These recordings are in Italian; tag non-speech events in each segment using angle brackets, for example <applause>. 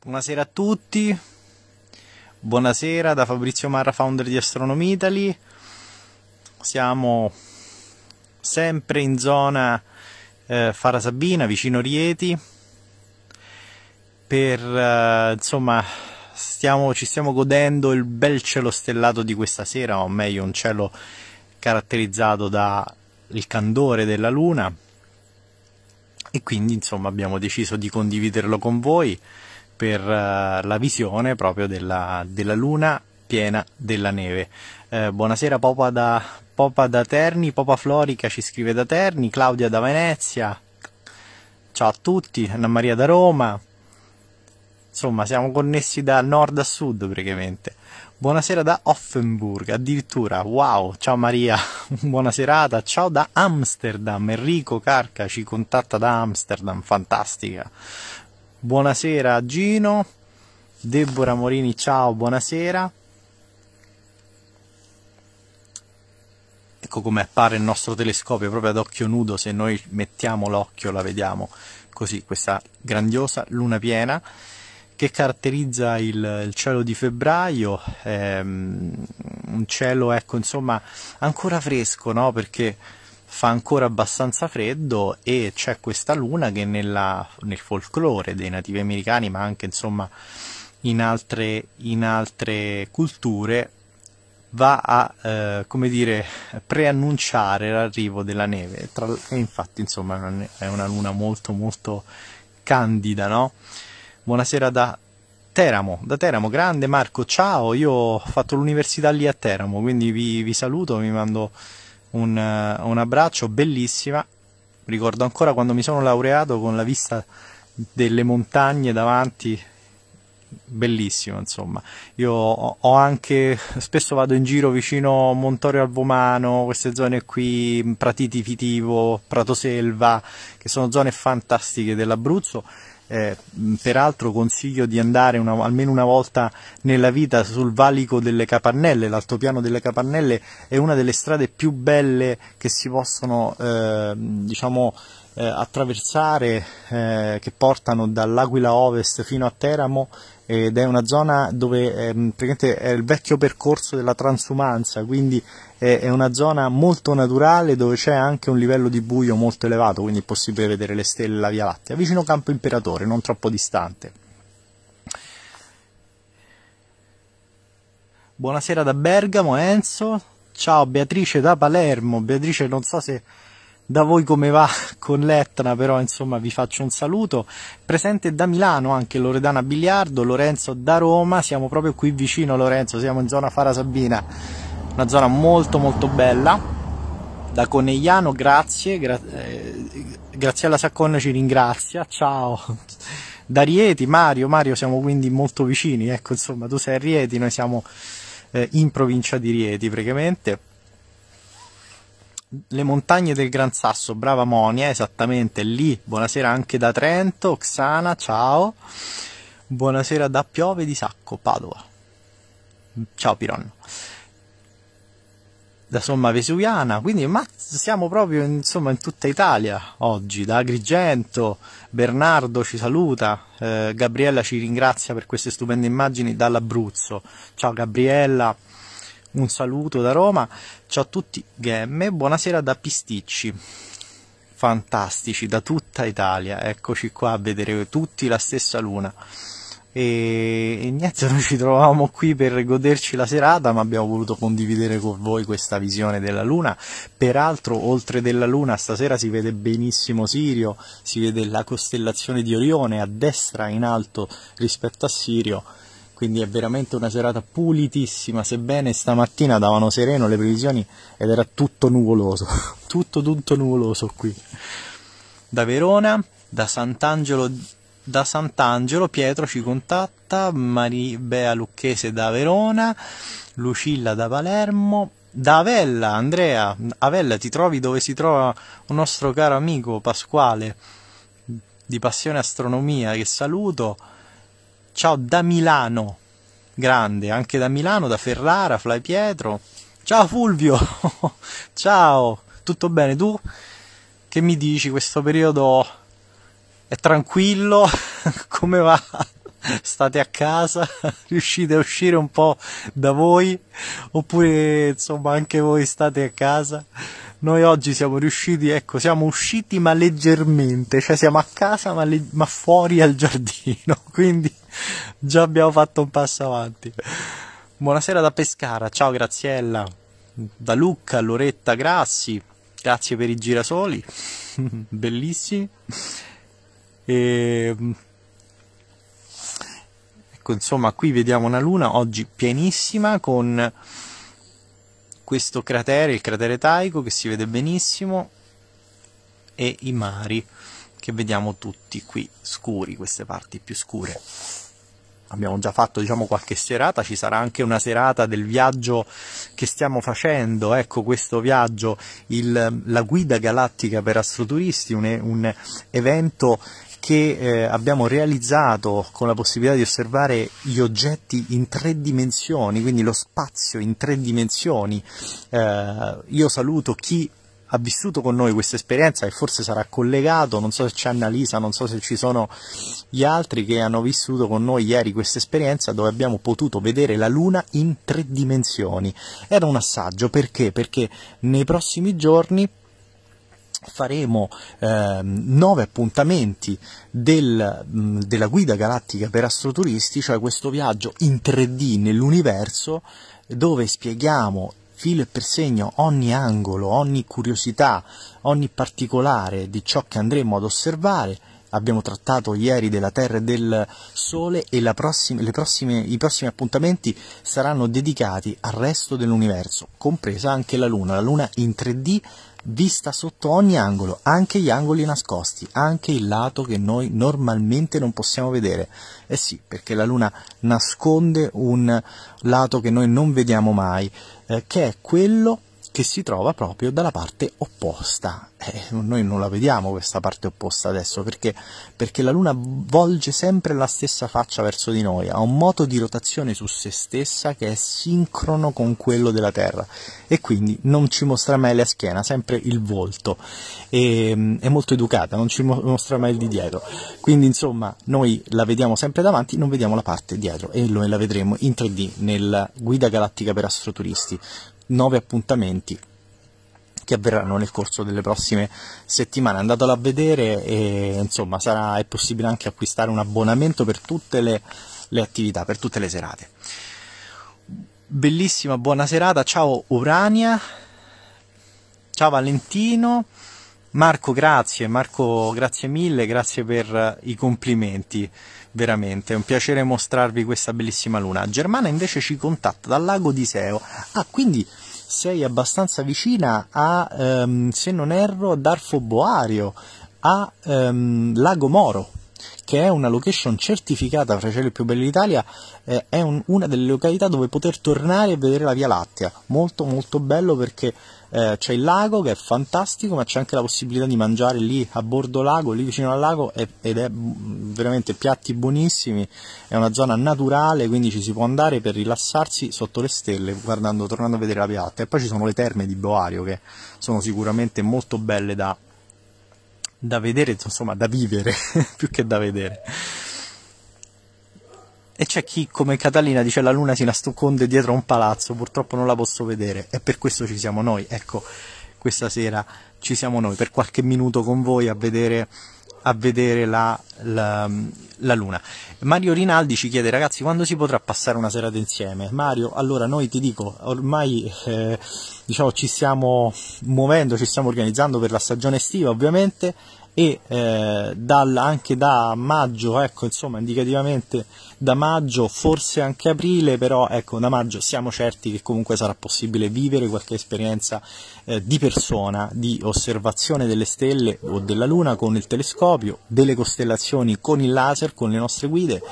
Buonasera a tutti, buonasera da Fabrizio Marra, founder di Astronomy Italy. Siamo sempre in zona eh, Fara Sabina, vicino Rieti, per eh, insomma stiamo, ci stiamo godendo il bel cielo stellato di questa sera, o meglio un cielo caratterizzato dal candore della luna e quindi insomma abbiamo deciso di condividerlo con voi per uh, la visione proprio della, della, luna piena della neve. Eh, buonasera Popa da, Popa da Terni, Popa Florica ci scrive da Terni, Claudia da Venezia, ciao a tutti, Anna Maria da Roma, insomma siamo connessi da nord a sud praticamente. Buonasera da Offenburg, addirittura, wow, ciao Maria, <laughs> buona serata, ciao da Amsterdam, Enrico Carca ci contatta da Amsterdam, fantastica. Buonasera Gino, Deborah Morini, ciao, buonasera. Ecco come appare il nostro telescopio, proprio ad occhio nudo, se noi mettiamo l'occhio la vediamo così, questa grandiosa luna piena che caratterizza il, il, cielo di febbraio, ehm, un cielo ecco, insomma, ancora fresco, no? perché fa ancora abbastanza freddo e c'è questa luna che nella, nel folklore dei nativi americani, ma anche insomma in altre, in altre culture, va a eh, come dire preannunciare l'arrivo della neve Tra, e infatti insomma è una, è una, luna molto molto candida no? buonasera da Teramo da Teramo grande Marco ciao io ho fatto l'università lì a Teramo quindi vi, vi saluto vi mando un, eh, un abbraccio bellissima. Ricordo ancora quando mi sono laureato con la vista delle montagne davanti bellissimo insomma io ho anche spesso vado in giro vicino Montorio Alvomano queste zone qui Pratiti Fitivo Selva che sono zone fantastiche dell'Abruzzo eh, peraltro consiglio di andare una, almeno una volta nella vita sul valico delle Capannelle, l'altopiano delle Capannelle è una delle strade più belle che si possono eh, diciamo, eh, attraversare, eh, che portano dall'Aquila Ovest fino a Teramo ed è una zona dove ehm, praticamente è il vecchio percorso della transumanza, quindi è, una zona molto naturale dove c'è anche un livello di buio molto elevato, quindi è possibile vedere le stelle e la Via Lattea, vicino Campo Imperatore, non troppo distante. Buonasera da Bergamo, Enzo. Ciao Beatrice da Palermo. Beatrice, non so se da voi come va <laughs> con l'Etna, però insomma vi faccio un saluto. Presente da Milano anche Loredana Biliardo, Lorenzo da Roma, siamo proprio qui vicino Lorenzo, siamo in zona Fara Sabina, una zona molto molto bella. Da Conegliano, grazie, gra- eh, Graziella Sacconna ci ringrazia, ciao. <laughs> Da Rieti, Mario, Mario siamo quindi molto vicini, ecco insomma tu sei a Rieti, noi siamo eh, in provincia di Rieti praticamente le montagne del Gran Sasso, brava Monia, eh, esattamente lì. Buonasera anche da Trento, Oxana, ciao. Buonasera da Piove di Sacco, Padova. Ciao Piron. Da Somma Vesuviana, quindi ma siamo proprio insomma in tutta Italia oggi, da Agrigento, Bernardo ci saluta, eh, Gabriella ci ringrazia per queste stupende immagini dall'Abruzzo. Ciao Gabriella. Un saluto da Roma, ciao a tutti, Gemme, buonasera da Pisticci. Fantastici, da tutta Italia, eccoci qua a vedere tutti la stessa luna. E, e niente, <laughs> non ci trovavamo qui per goderci la serata, ma abbiamo voluto condividere con voi questa visione della luna. Peraltro, oltre della luna, stasera si vede benissimo Sirio, si vede la costellazione di Orione a destra in alto rispetto a Sirio quindi è veramente una serata pulitissima, sebbene stamattina davano sereno le previsioni ed era tutto nuvoloso, <laughs> tutto tutto nuvoloso qui. Da Verona, da Sant'Angelo, da Sant'Angelo Pietro ci contatta, Maribea Lucchese da Verona, Lucilla da Palermo, da Avella, Andrea, Avella ti trovi dove si trova un nostro caro amico Pasquale di Passione Astronomia che saluto Ciao da Milano, grande, anche da Milano, da Ferrara, Fly Pietro. Ciao Fulvio, <laughs> ciao, tutto bene tu? Che mi dici? Questo periodo è tranquillo? <laughs> Come va? State a casa? <laughs> Riuscite a uscire un po' da voi? Oppure insomma anche voi state a casa? Noi oggi siamo riusciti, ecco, siamo usciti ma leggermente, cioè siamo a casa ma, le- ma fuori al giardino, quindi <laughs> Già abbiamo fatto un passo avanti. Buonasera da Pescara, ciao Graziella. Da Lucca, Loretta Grassi, grazie per i girasoli, <laughs> bellissimi. E... Ehm, ecco, insomma, qui vediamo una luna oggi pienissima con questo cratere, il cratere Taico, che si vede benissimo, e i mari che vediamo tutti qui scuri, queste parti più scure abbiamo già fatto diciamo, qualche serata, ci sarà anche una serata del viaggio che stiamo facendo, ecco questo viaggio, il, la guida galattica per astroturisti, un, un evento che eh, abbiamo realizzato con la possibilità di osservare gli oggetti in tre dimensioni, quindi lo spazio in tre dimensioni. Eh, io saluto chi ha vissuto con noi questa esperienza e forse sarà collegato, non so se c'è Annalisa, non so se ci sono gli altri che hanno vissuto con noi ieri questa esperienza dove abbiamo potuto vedere la Luna in tre dimensioni. Era un assaggio perché? Perché nei prossimi giorni faremo eh, nove appuntamenti del, mh, mm, della guida galattica per astroturisti, cioè questo viaggio in 3D nell'universo dove spieghiamo filo e per segno ogni angolo, ogni curiosità, ogni particolare di ciò che andremo ad osservare. Abbiamo trattato ieri della Terra e del Sole e prossima, prossime, i prossimi appuntamenti saranno dedicati al resto dell'universo, compresa anche la Luna, la Luna in 3D vista sotto ogni angolo, anche gli angoli nascosti, anche il lato che noi normalmente non possiamo vedere. Eh sì, perché la Luna nasconde un lato che noi non vediamo mai, eh, che è quello che si trova proprio dalla parte opposta. Eh, noi non la vediamo questa parte opposta adesso perché, perché la Luna volge sempre la stessa faccia verso di noi, ha un moto di rotazione su se stessa che è sincrono con quello della Terra e quindi non ci mostra mai la schiena, sempre il volto. E, mm, è molto educata, non ci mostra mai il di dietro. Quindi insomma noi la vediamo sempre davanti, non vediamo la parte dietro e noi la vedremo in 3D nella Guida Galattica per Astroturisti 9 appuntamenti che avverranno nel corso delle prossime settimane. Andatelo a vedere e insomma sarà, è possibile anche acquistare un abbonamento per tutte le, le attività, per tutte le serate. Bellissima, buona serata, ciao Urania, ciao Valentino. Marco, grazie, Marco, grazie mille, grazie per i complimenti veramente, è un piacere mostrarvi questa bellissima luna. Germana invece ci contatta dal lago di Seo, ah quindi sei abbastanza vicina a, ehm, se non erro, Darfo Boario, a ehm, Lago Moro, che è una location certificata fra i cieli più belli d'Italia, eh, è un, una delle località dove poter tornare e vedere la Via Lattea. Molto molto bello perché eh, c'è il lago che è fantastico, ma c'è anche la possibilità di mangiare lì a bordo lago, lì vicino al lago è, ed è mm, veramente piatti buonissimi, è una zona naturale, quindi ci si può andare per rilassarsi sotto le stelle, guardando, tornando a vedere la piatta. E poi ci sono le terme di Boario che sono sicuramente molto belle da, da vedere, insomma da vivere <laughs> più che da vedere. E c'è chi, come Catalina, dice la luna si nasconde dietro a un palazzo, purtroppo non la posso vedere. E per questo ci siamo noi, ecco, questa sera ci siamo noi, per qualche minuto con voi a vedere, a vedere la, la, la luna. Mario Rinaldi ci chiede, ragazzi, quando si potrà passare una serata insieme? Mario, allora noi ti dico, ormai eh, diciamo, ci stiamo muovendo, ci stiamo organizzando per la stagione estiva, ovviamente, e eh, dal, anche da maggio, ecco, insomma, indicativamente da maggio, forse anche aprile, però ecco, da maggio siamo certi che comunque sarà possibile vivere qualche esperienza eh, di persona, di osservazione delle stelle o della luna con il telescopio, delle costellazioni con il laser, con le nostre guide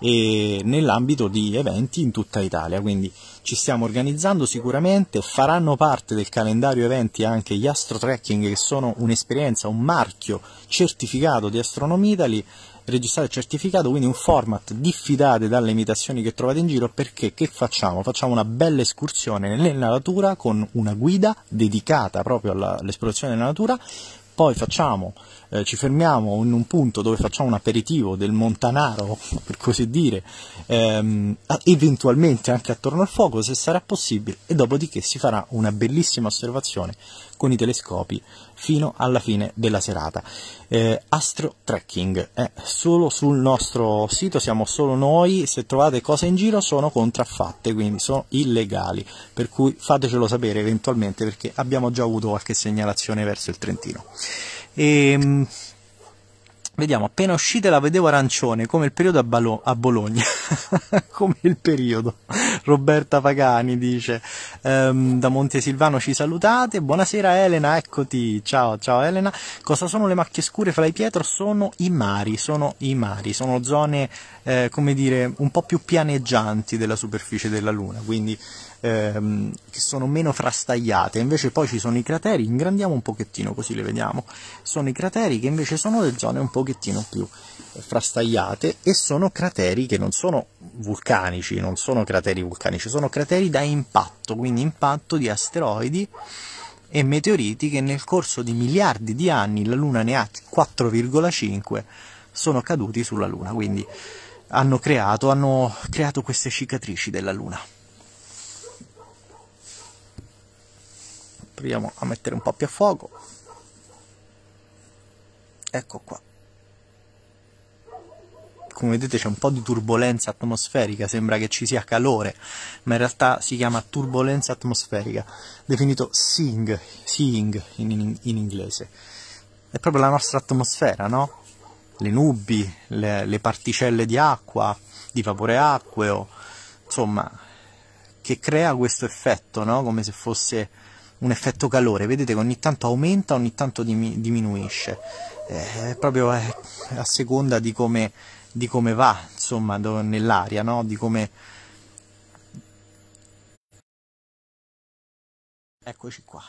e nell'ambito di eventi in tutta Italia. Quindi ci stiamo organizzando sicuramente, faranno parte del calendario eventi anche gli astro trekking che sono un'esperienza, un marchio certificato di Astronomy Italy registrare certificato, quindi un format diffidate dalle imitazioni che trovate in giro perché che facciamo? Facciamo una bella escursione nella natura con una guida dedicata proprio all'esplorazione della natura, poi facciamo eh, ci fermiamo in un punto dove facciamo un aperitivo del Montanaro, <laughs> per così dire, ehm, eventualmente anche attorno al fuoco se sarà possibile, e dopodiché si farà una bellissima osservazione con i telescopi fino alla fine della serata. Eh, Astro Trekking è eh, solo sul nostro sito, siamo solo noi, se trovate cose in giro sono contraffatte, quindi sono illegali, per cui fatecelo sapere eventualmente perché abbiamo già avuto qualche segnalazione verso il Trentino. E, ehm, vediamo, appena uscite la vedevo arancione, come il periodo a, Balo a Bologna. <laughs> come il periodo. Roberta Pagani dice, ehm, da Montesilvano ci salutate. Buonasera Elena, eccoti. Ciao, ciao Elena. Cosa sono le macchie scure fra i pietro? Sono i mari, sono i mari, sono zone, eh, come dire, un po' più pianeggianti della superficie della Luna. Quindi ehm, che sono meno frastagliate, invece poi ci sono i crateri, ingrandiamo un pochettino così le vediamo, sono i crateri che invece sono le zone un pochettino più frastagliate e sono crateri che non sono vulcanici, non sono crateri vulcanici, sono crateri da impatto, quindi impatto di asteroidi e meteoriti che nel corso di miliardi di anni, la Luna ne ha 4,5, sono caduti sulla Luna, quindi hanno creato, hanno creato queste cicatrici della Luna. proviamo a mettere un po' più a fuoco ecco qua come vedete c'è un po' di turbolenza atmosferica, sembra che ci sia calore, ma in realtà si chiama turbolenza atmosferica, definito seeing, seeing in, in, in, inglese. È proprio la nostra atmosfera, no? Le nubi, le, le particelle di acqua, di vapore acqueo, insomma, che crea questo effetto, no? Come se fosse un effetto calore, vedete che ogni tanto aumenta, ogni tanto diminuisce, eh, proprio eh, a seconda di come, di come va insomma nell'aria, no? di come... Eccoci qua.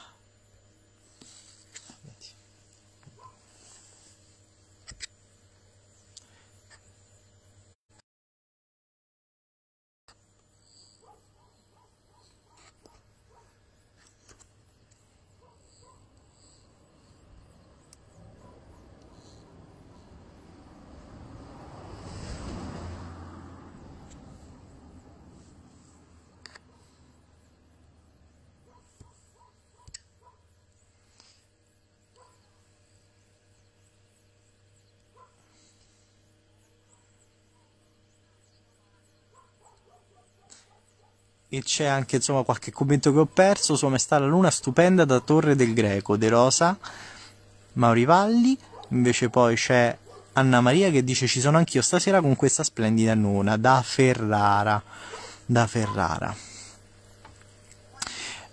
e c'è anche insomma qualche commento che ho perso. Sua maestà la luna stupenda da Torre del Greco, De Rosa, Mauri Valli. Invece poi c'è Anna Maria che dice ci sono anch'io stasera con questa splendida luna da Ferrara. Da Ferrara.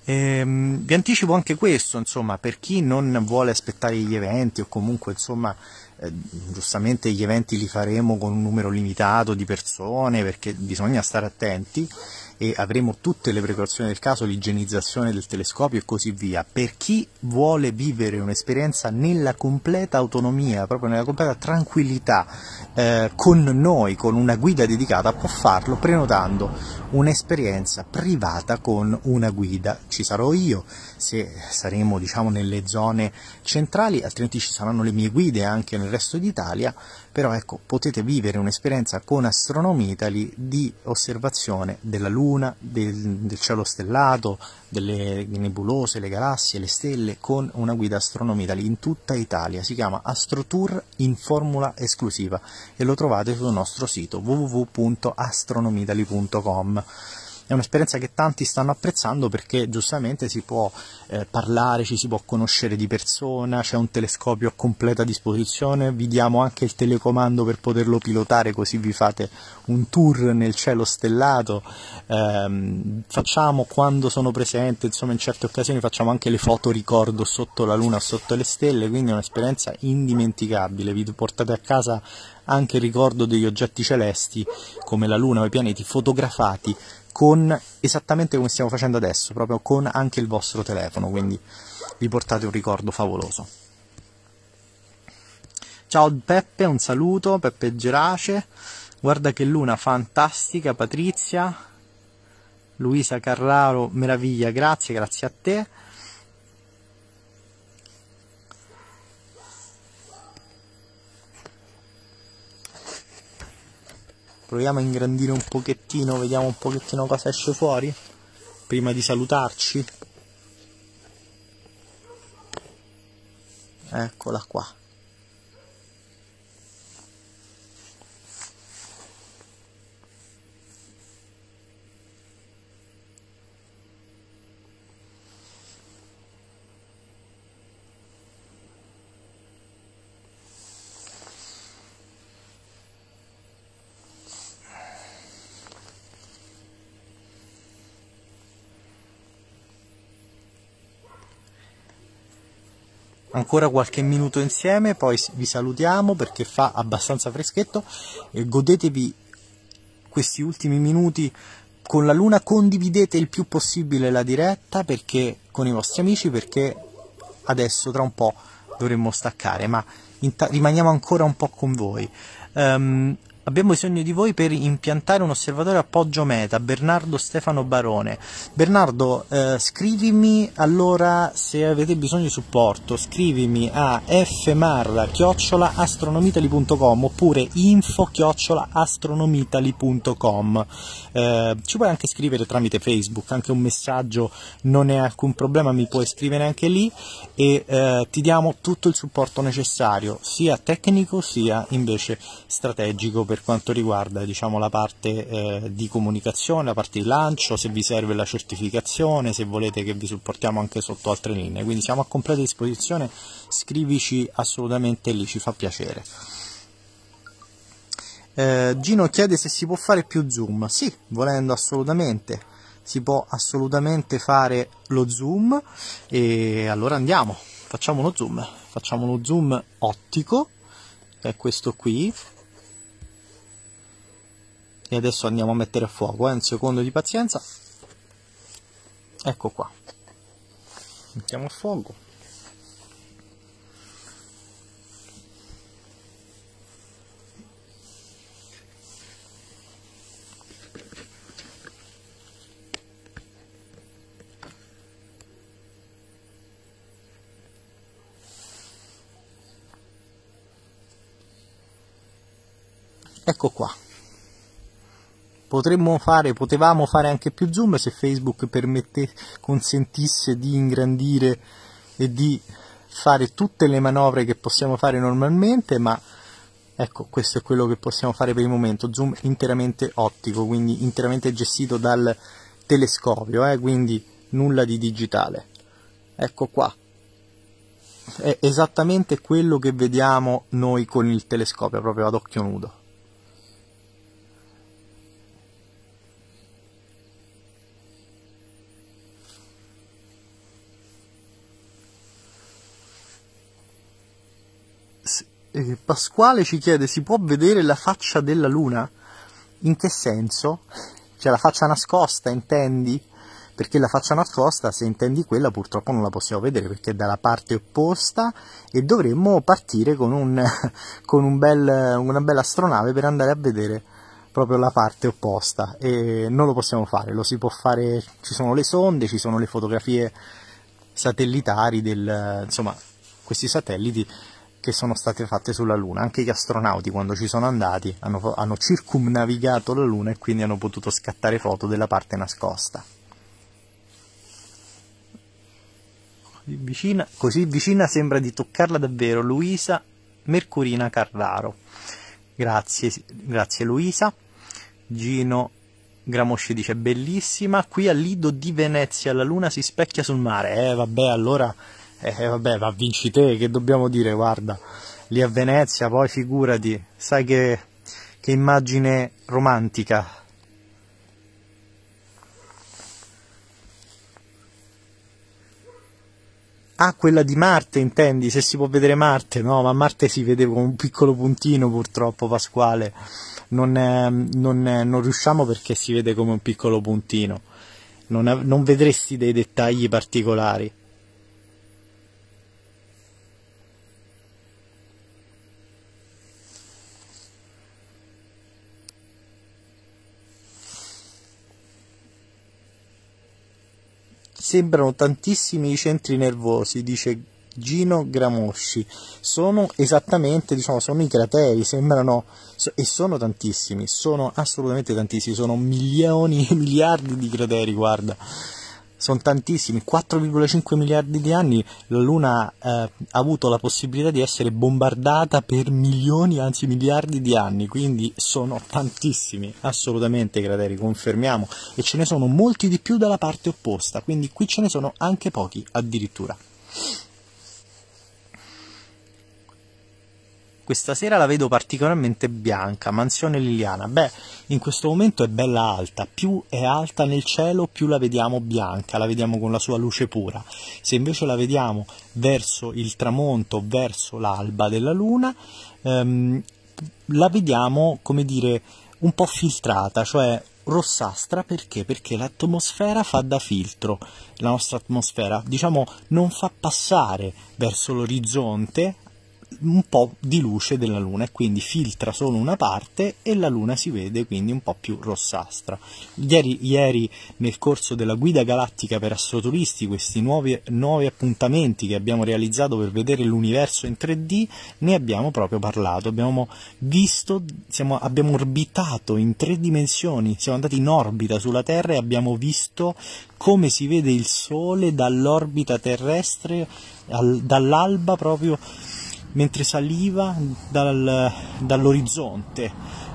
Ehm, vi anticipo anche questo, insomma, per chi non vuole aspettare gli eventi o comunque insomma eh, giustamente gli eventi li faremo con un numero limitato di persone perché bisogna stare attenti e avremo tutte le precauzioni del caso, l'igienizzazione del telescopio e così via, per chi vuole vivere un'esperienza nella completa autonomia, proprio nella completa tranquillità, eh, con noi, con una guida dedicata, può farlo prenotando un'esperienza privata con una guida. Ci sarò io se saremo diciamo, nelle zone centrali, altrimenti ci saranno le mie guide anche nel resto d'Italia, però ecco, potete vivere un'esperienza con Astronomy Italy di osservazione della Luna, del, del cielo stellato, delle nebulose, le galassie, le stelle con una guida astronomica in tutta Italia. Si chiama Astrotour in formula esclusiva e lo trovate sul nostro sito www.astronomidali.com è un'esperienza che tanti stanno apprezzando perché giustamente si può eh, parlare, ci si può conoscere di persona, c'è un telescopio a completa disposizione, vi diamo anche il telecomando per poterlo pilotare così vi fate un tour nel cielo stellato, ehm, facciamo quando sono presente, insomma in certe occasioni facciamo anche le foto ricordo sotto la luna, sotto le stelle, quindi è un'esperienza indimenticabile, vi portate a casa anche il ricordo degli oggetti celesti come la luna o i pianeti fotografati con esattamente come stiamo facendo adesso, proprio con anche il vostro telefono, quindi vi portate un ricordo favoloso. Ciao Peppe, un saluto, Peppe Gerace, guarda che luna fantastica, Patrizia, Luisa Carraro, meraviglia, grazie, grazie a te. proviamo a ingrandire un pochettino vediamo un pochettino cosa esce fuori prima di salutarci eccola qua ancora qualche minuto insieme, poi vi salutiamo perché fa abbastanza freschetto. godetevi questi ultimi minuti con la luna, condividete il più possibile la diretta perché, con i vostri amici perché adesso tra un po' dovremmo staccare, ma rimaniamo ancora un po' con voi. Um, Abbiamo bisogno di voi per impiantare un osservatorio appoggio Meta, Bernardo Stefano Barone. Bernardo, eh, scrivimi allora se avete bisogno di supporto, scrivimi a fmarra-astronomitali.com oppure info-astronomitali.com. Eh, ci puoi anche scrivere tramite Facebook, anche un messaggio non è alcun problema, mi puoi scrivere anche lì e eh, ti diamo tutto il supporto necessario, sia tecnico sia invece strategico per quanto riguarda diciamo, la parte eh, di comunicazione, la parte di lancio, se vi serve la certificazione, se volete che vi supportiamo anche sotto altre linee. Quindi siamo a completa disposizione, scrivici assolutamente lì, ci fa piacere. Eh, Gino chiede se si può fare più zoom. Sì, volendo assolutamente. Si può assolutamente fare lo zoom e allora andiamo, facciamo uno zoom, facciamo uno zoom ottico, è questo qui, e adesso andiamo a mettere a fuoco eh? un secondo di pazienza ecco qua mettiamo a fuoco ecco qua Potremmo fare, potevamo fare anche più zoom se Facebook permette, consentisse di ingrandire e di fare tutte le manovre che possiamo fare normalmente, ma ecco, questo è quello che possiamo fare per il momento. Zoom interamente ottico, quindi interamente gestito dal telescopio, eh, quindi nulla di digitale. Ecco qua. È esattamente quello che vediamo noi con il telescopio, proprio ad occhio nudo. eh, Pasquale ci chiede si può vedere la faccia della luna? In che senso? Cioè la faccia nascosta, intendi? Perché la faccia nascosta, se intendi quella, purtroppo non la possiamo vedere perché è dalla parte opposta e dovremmo partire con, un, <laughs> con un bel, una bella astronave per andare a vedere proprio la parte opposta e non lo possiamo fare, lo si può fare, ci sono le sonde, ci sono le fotografie satellitari del, insomma, questi satelliti che sono state fatte sulla Luna. Anche gli astronauti, quando ci sono andati, hanno, hanno circumnavigato la Luna e quindi hanno potuto scattare foto della parte nascosta. Vicina, così vicina sembra di toccarla davvero, Luisa Mercurina Carraro. Grazie, grazie Luisa. Gino Gramosci dice bellissima, qui a Lido di Venezia la luna si specchia sul mare. Eh vabbè, allora eh, eh, vabbè, ma vinci te, che dobbiamo dire, guarda, lì a Venezia, poi figurati, sai che, che immagine romantica. Ah, quella di Marte, intendi? Se si può vedere Marte? No, ma Marte si vede con un piccolo puntino, purtroppo, Pasquale. Non, ehm, non, eh, non riusciamo perché si vede come un piccolo puntino. Non, non vedresti dei dettagli particolari. sembrano tantissimi i centri nervosi, dice Gino Gramosci. Sono esattamente, diciamo, sono i crateri, sembrano e sono tantissimi, sono assolutamente tantissimi, sono milioni e <laughs> miliardi di crateri, guarda sono tantissimi, 4,5 miliardi di anni la Luna eh, ha avuto la possibilità di essere bombardata per milioni, anzi miliardi di anni, quindi sono tantissimi, assolutamente crateri, confermiamo, e ce ne sono molti di più dalla parte opposta, quindi qui ce ne sono anche pochi addirittura. Questa sera la vedo particolarmente bianca, mansione liliana. Beh, in questo momento è bella alta, più è alta nel cielo più la vediamo bianca, la vediamo con la sua luce pura, se invece la vediamo verso il tramonto, verso l'alba della luna, ehm, la vediamo come dire un po' filtrata, cioè rossastra perché? Perché l'atmosfera fa da filtro, la nostra atmosfera diciamo non fa passare verso l'orizzonte un po' di luce della luna e quindi filtra solo una parte e la luna si vede quindi un po' più rossastra. Ieri, ieri nel corso della guida galattica per astroturisti, questi nuovi, nuovi appuntamenti che abbiamo realizzato per vedere l'universo in 3D, ne abbiamo proprio parlato, abbiamo visto, siamo, abbiamo orbitato in tre dimensioni, siamo andati in orbita sulla Terra e abbiamo visto come si vede il Sole dall'orbita terrestre, al, dall'alba proprio mentre saliva dal, dall'orizzonte.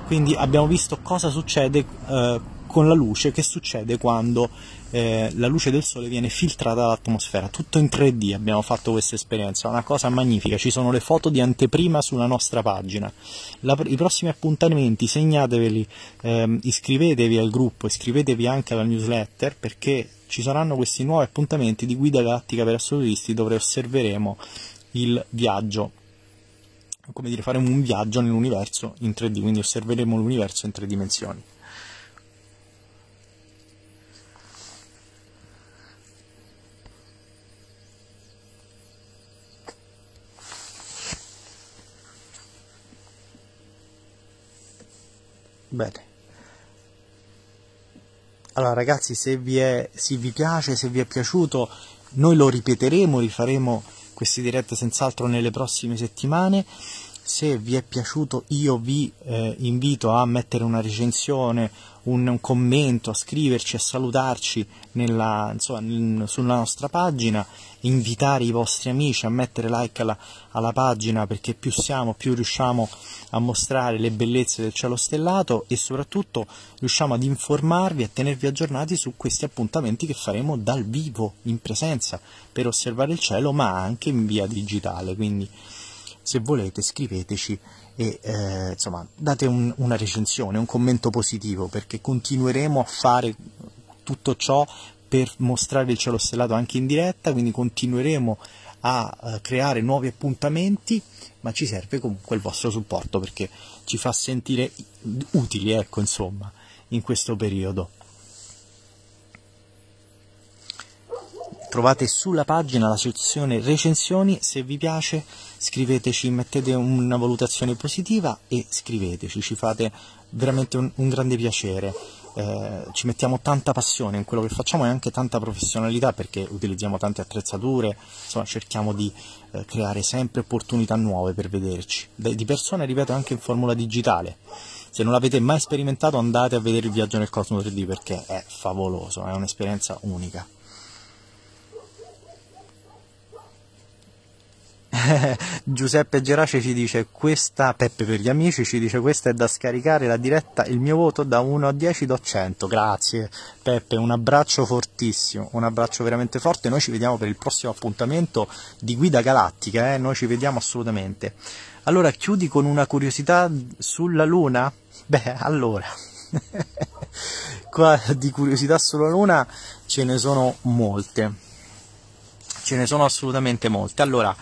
Quindi abbiamo visto cosa succede eh, con la luce, che succede quando eh, la luce del sole viene filtrata dall'atmosfera. Tutto in 3D abbiamo fatto questa esperienza, una cosa magnifica. Ci sono le foto di anteprima sulla nostra pagina. La, I prossimi appuntamenti segnateveli, ehm, iscrivetevi al gruppo, iscrivetevi anche alla newsletter perché ci saranno questi nuovi appuntamenti di guida galattica per assolutisti dove osserveremo il viaggio come dire, faremo un viaggio nell'universo in 3D, quindi osserveremo l'universo in tre dimensioni. Bene. Allora ragazzi, se vi, è, se vi piace, se vi è piaciuto, noi lo ripeteremo, rifaremo questi dirette senz'altro nelle prossime settimane se vi è piaciuto io vi eh, invito a mettere una recensione, un, un, commento, a scriverci, a salutarci nella, insomma, sulla nostra pagina, invitare i vostri amici a mettere like alla, alla, pagina perché più siamo, più riusciamo a mostrare le bellezze del cielo stellato e soprattutto riusciamo ad informarvi e a tenervi aggiornati su questi appuntamenti che faremo dal vivo, in presenza, per osservare il cielo ma anche in via digitale. Quindi se volete scriveteci e eh, insomma, date un, una recensione, un commento positivo perché continueremo a fare tutto ciò per mostrare il cielo stellato anche in diretta, quindi continueremo a eh, creare nuovi appuntamenti, ma ci serve comunque il vostro supporto perché ci fa sentire utili, ecco, insomma, in questo periodo. Trovate sulla pagina la sezione recensioni, se vi piace scriveteci, mettete una valutazione positiva e scriveteci, ci fate veramente un, un grande piacere. Eh, ci mettiamo tanta passione in quello che facciamo e anche tanta professionalità perché utilizziamo tante attrezzature, insomma cerchiamo di eh, creare sempre opportunità nuove per vederci, di persona ripeto anche in formula digitale. Se non l'avete mai sperimentato andate a vedere il viaggio nel Cosmo 3D perché è favoloso, è un'esperienza unica. <laughs> Giuseppe Gerace ci dice questa, Peppe per gli amici, ci dice questa è da scaricare la diretta, il mio voto da 1 a 10 do 100, grazie Peppe, un abbraccio fortissimo, un abbraccio veramente forte, noi ci vediamo per il prossimo appuntamento di Guida Galattica, eh? noi ci vediamo assolutamente. Allora chiudi con una curiosità sulla Luna? Beh, allora... <laughs> Qua di curiosità sulla Luna ce ne sono molte ce ne sono assolutamente molte. Allora,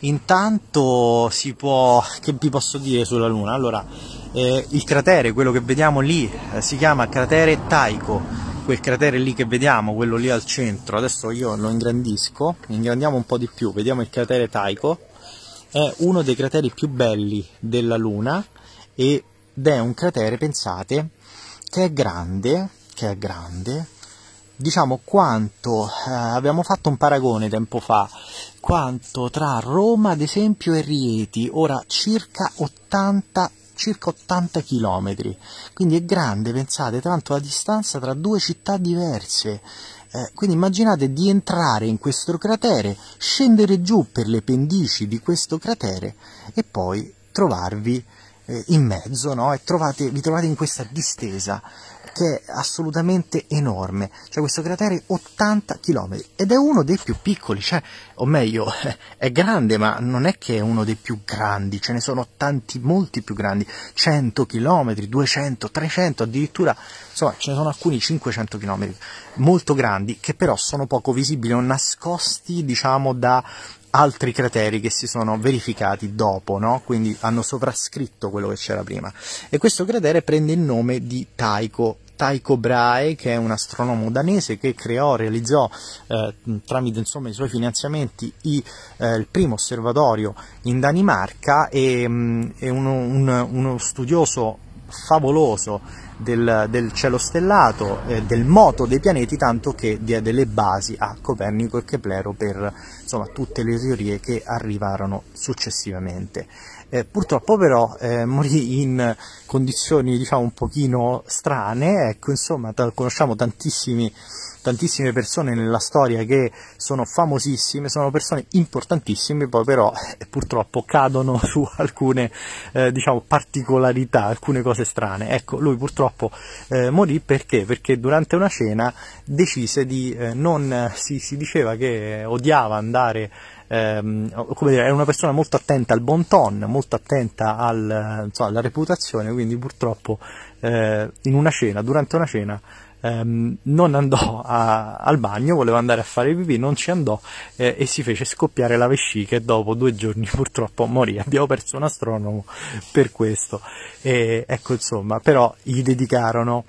intanto si può, che vi posso dire sulla Luna? Allora, eh, il cratere, quello che vediamo lì, eh, si chiama cratere Taiko, quel cratere lì che vediamo, quello lì al centro, adesso io lo ingrandisco, ingrandiamo un po' di più, vediamo il cratere Taiko, è uno dei crateri più belli della Luna ed è un cratere, pensate, che è grande, che è grande, diciamo quanto eh, abbiamo fatto un paragone tempo fa quanto tra Roma ad esempio e Rieti ora circa 80 circa 80 km quindi è grande pensate tanto la distanza tra due città diverse eh, quindi immaginate di entrare in questo cratere scendere giù per le pendici di questo cratere e poi trovarvi eh, in mezzo no? e trovate, vi trovate in questa distesa che è assolutamente enorme. Cioè questo cratere 80 km ed è uno dei più piccoli, cioè, o meglio, <laughs> è grande, ma non è che è uno dei più grandi, ce ne sono tanti, molti più grandi, 100 km, 200, 300, addirittura, insomma, ce ne sono alcuni 500 km molto grandi che però sono poco visibili o nascosti, diciamo, da altri crateri che si sono verificati dopo, no? quindi hanno sovrascritto quello che c'era prima. E questo cratere prende il nome di Taiko Tycho Brahe, che è un astronomo danese che creò, realizzò eh, tramite insomma, i suoi finanziamenti i, eh, il primo osservatorio in Danimarca e mh, mm, è uno, un, uno studioso favoloso del, del, cielo stellato, eh, del moto dei pianeti, tanto che diede le basi a Copernico e Keplero per insomma, tutte le teorie che arrivarono successivamente. Eh, purtroppo però eh, morì in condizioni diciamo un pochino strane, ecco insomma t- conosciamo tantissime persone nella storia che sono famosissime, sono persone importantissime, poi però eh, purtroppo cadono <laughs> su alcune eh, diciamo particolarità, alcune cose strane. Ecco, lui purtroppo eh, morì perché? Perché durante una cena decise di eh, non si, si diceva che odiava andare ehm, come dire, era una persona molto attenta al bon ton, molto attenta al, insomma, alla reputazione, quindi purtroppo eh, in una cena, durante una cena, ehm, non andò a, al bagno, voleva andare a fare pipì, non ci andò eh, e si fece scoppiare la vescica e dopo due giorni <laughs> purtroppo morì. Abbiamo perso un astronomo per questo. E, ecco insomma, però gli dedicarono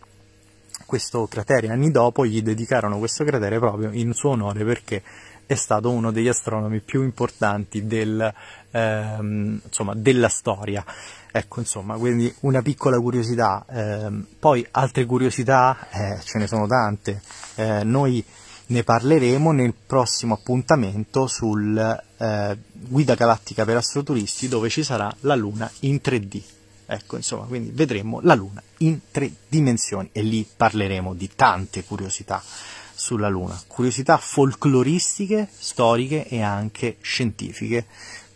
questo cratere, anni dopo gli dedicarono questo cratere proprio in suo onore perché è stato uno degli astronomi più importanti del, ehm, insomma, della storia. Ecco, insomma, quindi una piccola curiosità. Ehm, poi altre curiosità, eh, ce ne sono tante. Eh, noi ne parleremo nel prossimo appuntamento sul eh, Guida Galattica per Astroturisti dove ci sarà la Luna in 3D. Ecco, insomma, quindi vedremo la Luna in tre dimensioni e lì parleremo di tante curiosità sulla Luna. Curiosità folcloristiche, storiche e anche scientifiche,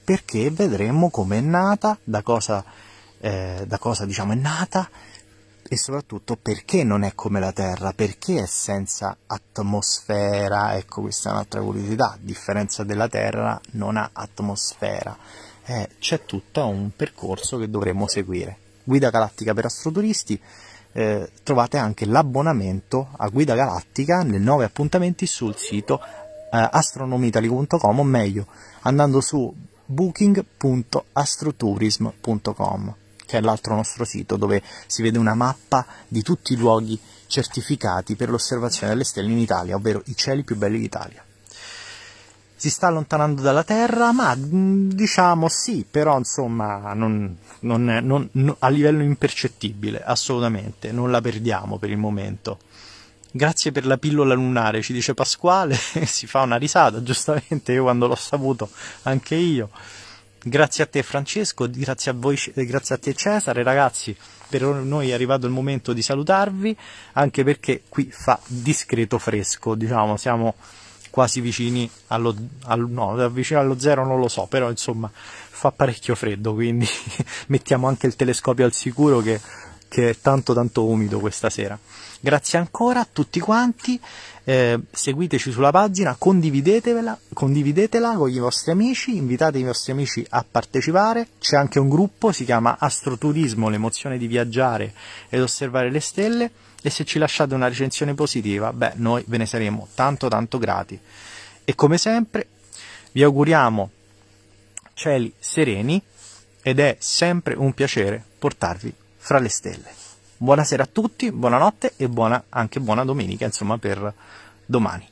perché vedremo come è nata, da cosa, eh, da cosa diciamo, è nata e soprattutto perché non è come la Terra, perché è senza atmosfera, ecco questa è un'altra curiosità, a differenza della Terra non ha atmosfera, eh, c'è tutto un percorso che dovremmo seguire. Guida galattica per astroturisti eh, trovate anche l'abbonamento a Guida Galattica nel 9 appuntamenti sul sito eh, astronomitali.com o meglio andando su booking.astrotourism.com che è l'altro nostro sito dove si vede una mappa di tutti i luoghi certificati per l'osservazione delle stelle in Italia, ovvero i cieli più belli d'Italia si sta allontanando dalla Terra, ma mm, diciamo sì, però insomma non, non, non, non, a livello impercettibile, assolutamente, non la perdiamo per il momento. Grazie per la pillola lunare, ci dice Pasquale, <laughs> si fa una risata, giustamente io quando l'ho saputo, anche io. Grazie a te Francesco, grazie a, voi, eh, grazie a te Cesare, ragazzi, per noi è arrivato il momento di salutarvi, anche perché qui fa discreto fresco, diciamo, siamo quasi vicini allo, al, no, vicino allo zero non lo so, però insomma fa parecchio freddo, quindi <laughs> mettiamo anche il telescopio al sicuro che, che è tanto tanto umido questa sera. Grazie ancora a tutti quanti eh, seguiteci sulla pagina, condividetela, condividetela con i vostri amici, invitate i vostri amici a partecipare, c'è anche un gruppo, si chiama Astroturismo, l'emozione di viaggiare ed osservare le stelle e se ci lasciate una recensione positiva, beh, noi ve ne saremo tanto tanto grati. E come sempre vi auguriamo cieli sereni ed è sempre un piacere portarvi fra le stelle. Buonasera a tutti, buonanotte e buona, anche buona domenica, insomma, per domani.